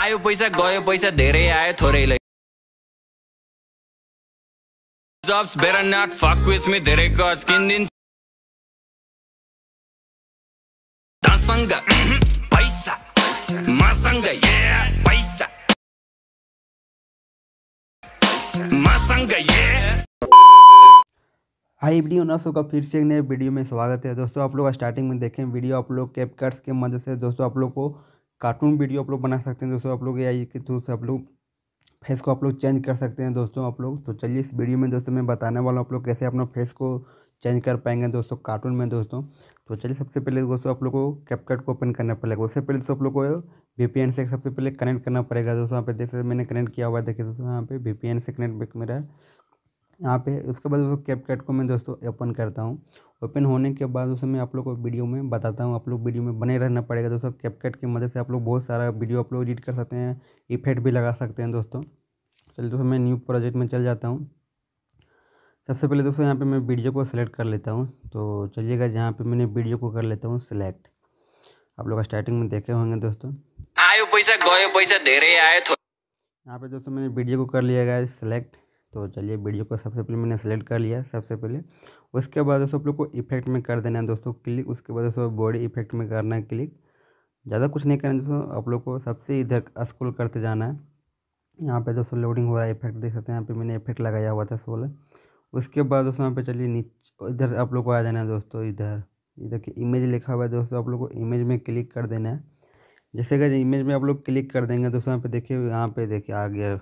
आयो पैसा गयो पैसा धेरै आयो थोरैलाई jobs better not fuck with me धेरै गज दिन तासँग पैसा मसँग ये पैसा मसँग ये हाय वीडियो एवरीवन आप का फिर से एक नए वीडियो में स्वागत है दोस्तों आप लोग स्टार्टिंग में देखें वीडियो आप लोग कैप कट्स के मदद से दोस्तों आप लोग को कार्टून वीडियो आप लोग बना सकते हैं दोस्तों आप लोग ए के थ्रू से आप लोग फेस को आप लोग चेंज कर सकते हैं दोस्तों आप लोग तो चलिए इस वीडियो में दोस्तों मैं बताने वाला हूँ आप लोग कैसे अपना फेस को चेंज कर पाएंगे दोस्तों कार्टून में दोस्तों तो चलिए सबसे पहले दोस्तों आप लोग को कैपकट को ओपन करना पड़ेगा उससे पहले दोस्तों आप लोग को वी से सबसे पहले कनेक्ट करना पड़ेगा दोस्तों यहाँ पे जैसे मैंने कनेक्ट किया हुआ है देखिए दोस्तों यहाँ पे वी से कनेक्ट मेरा यहाँ पे उसके बाद उसको कैप कैट को मैं दोस्तों ओपन करता हूँ ओपन होने के बाद उसे मैं आप लोग को वीडियो में बताता हूँ आप लोग वीडियो में बने रहना पड़ेगा दोस्तों कैप कैट की मदद से आप लोग बहुत सारा वीडियो आप लोग एडिट कर सकते हैं इफेक्ट भी लगा सकते हैं दोस्तों चलिए दोस्तों मैं न्यू प्रोजेक्ट में चल जाता हूँ सबसे पहले दोस्तों यहाँ पर मैं वीडियो को सिलेक्ट कर लेता हूँ तो चलिएगा जहाँ पर मैंने वीडियो को कर लेता हूँ सिलेक्ट आप लोग स्टार्टिंग में देखे होंगे दोस्तों आयो पैसा गए पैसा दे रहे आए यहाँ पे दोस्तों मैंने वीडियो को कर लिया गया सिलेक्ट तो चलिए वीडियो को सबसे पहले मैंने सेलेक्ट कर लिया सबसे पहले उसके बाद दोस्तों आप लोग को इफेक्ट में कर देना है दोस्तों क्लिक उसके बाद दोस्तों बॉडी इफेक्ट में करना है क्लिक ज़्यादा कुछ नहीं करना दोस्तों आप लोग को सबसे इधर स्क्रॉल करते जाना है यहाँ पे दोस्तों लोडिंग हो रहा है इफेक्ट देख सकते हैं यहाँ पे मैंने इफेक्ट लगाया हुआ था सोलह उसके बाद दोस्तों यहाँ पे चलिए नीचे इधर आप लोग को आ जाना है दोस्तों इधर इधर के इमेज लिखा हुआ है दोस्तों आप लोग को इमेज में क्लिक कर देना है जैसे कि इमेज में आप लोग क्लिक कर देंगे दोस्तों यहाँ पे देखिए यहाँ पे देखिए आ गया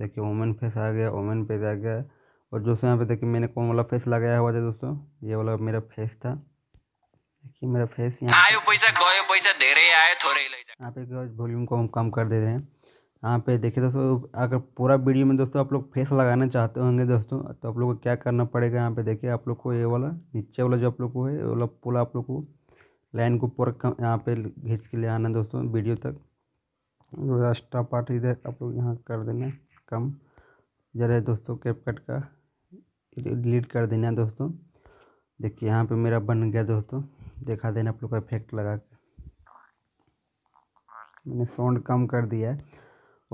देखिए वोमेन फेस आ गया ओमन फेस आ गया और जो यहाँ पे देखिए मैंने कौन वाला फेस लगाया हुआ था दोस्तों ये वाला मेरा फेस था देखिए मेरा फेस यहाँ आयो पैसा गयो पैसा यहाँ पे वॉल्यूम को हम कम कर दे रहे हैं यहाँ पे देखिए दोस्तों अगर पूरा वीडियो में दोस्तों आप लोग फेस लगाना चाहते होंगे दोस्तों तो आप लोग को क्या करना पड़ेगा यहाँ पे देखिए आप लोग को ये वाला नीचे वाला जो आप लोग को है ये वाला पुल आप लोग को लाइन को पूरा यहाँ पे घींच के ले आना दोस्तों वीडियो तक एक्स्ट्रा पार्ट इधर आप लोग यहाँ कर देना कम ज़रा दोस्तों कैप कट का डिलीट कर देना दोस्तों देखिए यहाँ पे मेरा बन गया दोस्तों देखा देना आप लोग का इफेक्ट लगा के मैंने साउंड कम कर दिया है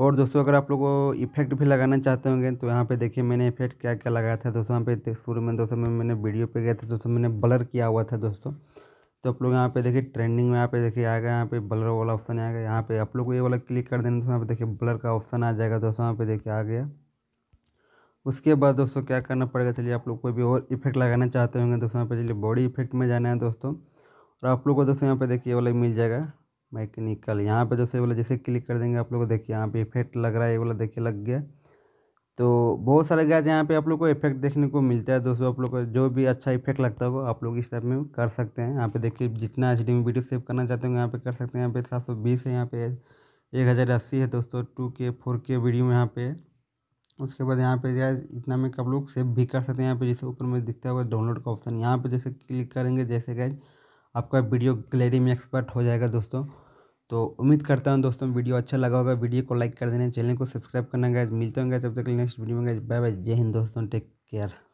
और दोस्तों अगर आप लोग को इफेक्ट भी लगाना चाहते होंगे तो यहाँ पे देखिए मैंने इफेक्ट क्या क्या लगाया था दोस्तों यहाँ पे शुरू में दोस्तों में मैंने वीडियो पे गया था दोस्तों मैंने ब्लर किया हुआ था दोस्तों तो आप लोग यहाँ पे देखिए ट्रेंडिंग में यहाँ पे देखिए आएगा यहाँ पे ब्लर वाला ऑप्शन आएगा यहाँ पे आप लोग को ये वाला क्लिक कर देना तो यहाँ पे देखिए ब्लर का ऑप्शन आ जाएगा दोस्तों यहाँ पे देखिए आ गया उसके बाद दोस्तों क्या करना पड़ेगा चलिए आप लोग कोई भी और इफेक्ट लगाना चाहते होंगे दोस्तों यहाँ पे चलिए बॉडी इफेक्ट में जाना है दोस्तों और आप लोग को दोस्तों यहाँ पे देखिए वाला मिल जाएगा मैकेनिकल यहाँ पे दोस्तों ये वाला जैसे क्लिक कर देंगे आप लोग को देखिए यहाँ पे इफेक्ट लग रहा है ये वाला देखिए लग गया तो बहुत सारे गैस यहाँ पे आप लोग को इफेक्ट देखने को मिलता है दोस्तों आप लोग को जो भी अच्छा इफेक्ट लगता होगा आप लोग इस टाइप में कर सकते हैं यहाँ पे देखिए जितना एच में वीडियो सेव करना चाहते हो यहाँ पे कर सकते हैं यहाँ पे सात सौ बीस है यहाँ पे एक हज़ार अस्सी है दोस्तों टू के फोर के वीडियो में यहाँ पे उसके बाद यहाँ पे गैस इतना में आप लोग सेव भी कर सकते हैं यहाँ पे जैसे ऊपर में दिखता हुआ डाउनलोड का ऑप्शन यहाँ पर जैसे क्लिक करेंगे जैसे गैस आपका वीडियो गलेरी में एक्सपर्ट हो जाएगा दोस्तों तो उम्मीद करता हूँ दोस्तों वीडियो अच्छा लगा होगा वीडियो को लाइक कर देना चैनल को सब्सक्राइब करना गैस मिलते होंगे तब तक नेक्स्ट वीडियो में बाय बाय जय हिंद दोस्तों टेक केयर